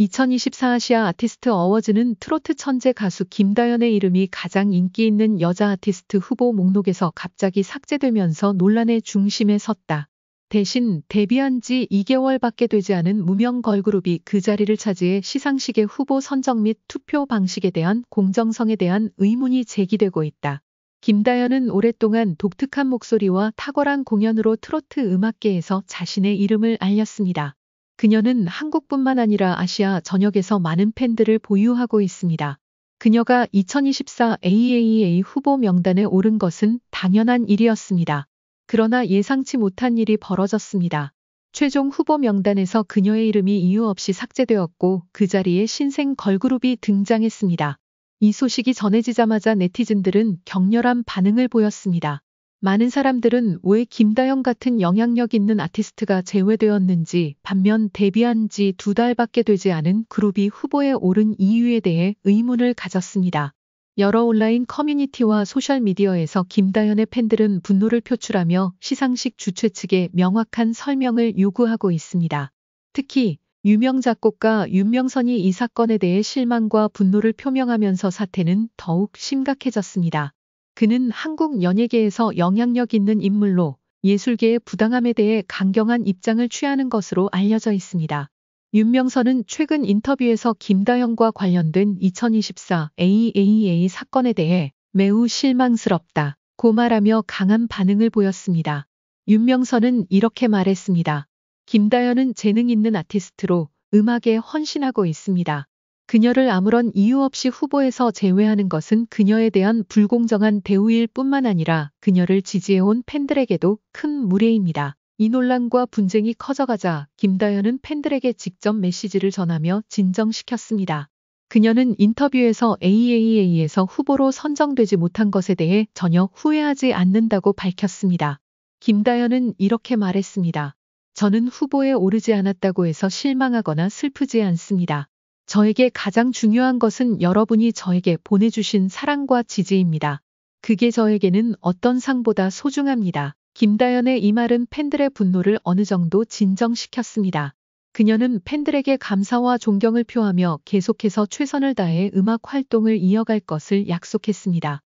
2024 아시아 아티스트 어워즈는 트로트 천재 가수 김다연의 이름이 가장 인기 있는 여자 아티스트 후보 목록에서 갑자기 삭제되면서 논란의 중심에 섰다. 대신 데뷔한 지 2개월밖에 되지 않은 무명 걸그룹이 그 자리를 차지해 시상식의 후보 선정 및 투표 방식에 대한 공정성에 대한 의문이 제기되고 있다. 김다연은 오랫동안 독특한 목소리와 탁월한 공연으로 트로트 음악계에서 자신의 이름을 알렸습니다. 그녀는 한국뿐만 아니라 아시아 전역에서 많은 팬들을 보유하고 있습니다. 그녀가 2024 AAA 후보 명단에 오른 것은 당연한 일이었습니다. 그러나 예상치 못한 일이 벌어졌습니다. 최종 후보 명단에서 그녀의 이름이 이유 없이 삭제되었고 그 자리에 신생 걸그룹이 등장했습니다. 이 소식이 전해지자마자 네티즌들은 격렬한 반응을 보였습니다. 많은 사람들은 왜 김다영 같은 영향력 있는 아티스트가 제외되었는지 반면 데뷔한 지 두 달밖에 되지 않은 그룹이 후보에 오른 이유에 대해 의문을 가졌습니다. 여러 온라인 커뮤니티와 소셜미디어에서 김다연의 팬들은 분노를 표출하며 시상식 주최 측에 명확한 설명을 요구하고 있습니다. 특히 유명 작곡가 윤명선이 이 사건에 대해 실망과 분노를 표명하면서 사태는 더욱 심각해졌습니다. 그는 한국 연예계에서 영향력 있는 인물로 예술계의 부당함에 대해 강경한 입장을 취하는 것으로 알려져 있습니다. 윤명선은 최근 인터뷰에서 김다영과 관련된 2024 AAA 사건에 대해 매우 실망스럽다. 고말하며 강한 반응을 보였습니다. 윤명선은 이렇게 말했습니다. 김다연은 재능 있는 아티스트로 음악에 헌신하고 있습니다. 그녀를 아무런 이유 없이 후보에서 제외하는 것은 그녀에 대한 불공정한 대우일 뿐만 아니라 그녀를 지지해온 팬들에게도 큰 무례입니다. 이 논란과 분쟁이 커져가자 김다현은 팬들에게 직접 메시지를 전하며 진정시켰습니다. 그녀는 인터뷰에서 AAA에서 후보로 선정되지 못한 것에 대해 전혀 후회하지 않는다고 밝혔습니다. 김다현은 이렇게 말했습니다. 저는 후보에 오르지 않았다고 해서 실망하거나 슬프지 않습니다. 저에게 가장 중요한 것은 여러분이 저에게 보내주신 사랑과 지지입니다. 그게 저에게는 어떤 상보다 소중합니다. 김다연의 이 말은 팬들의 분노를 어느 정도 진정시켰습니다. 그녀는 팬들에게 감사와 존경을 표하며 계속해서 최선을 다해 음악 활동을 이어갈 것을 약속했습니다.